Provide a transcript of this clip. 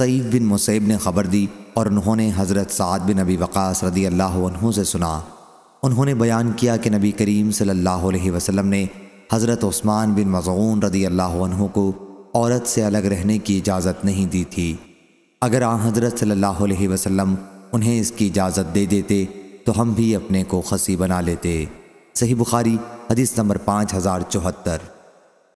सईद बिन मुसैब ने ख़बर दी और उन्होंने हज़रत साद बिन नबी वक़ास रदी अल्लाह से सुना उन्होंने बयान किया कि नबी करीम सल्लल्लाहु अलैहि वसल्लम ने हज़रत उस्मान बिन मज़ून रदी अल्लाह को औरत से अलग रहने की इजाज़त नहीं दी थी अगर आ हज़रत सल्लल्लाहु अलैहि उन्हें इसकी इजाज़त दे देते तो हम भी अपने को खसी बना लेते सही बुखारी हदीस नंबर पाँच हज़ार चौहत्तर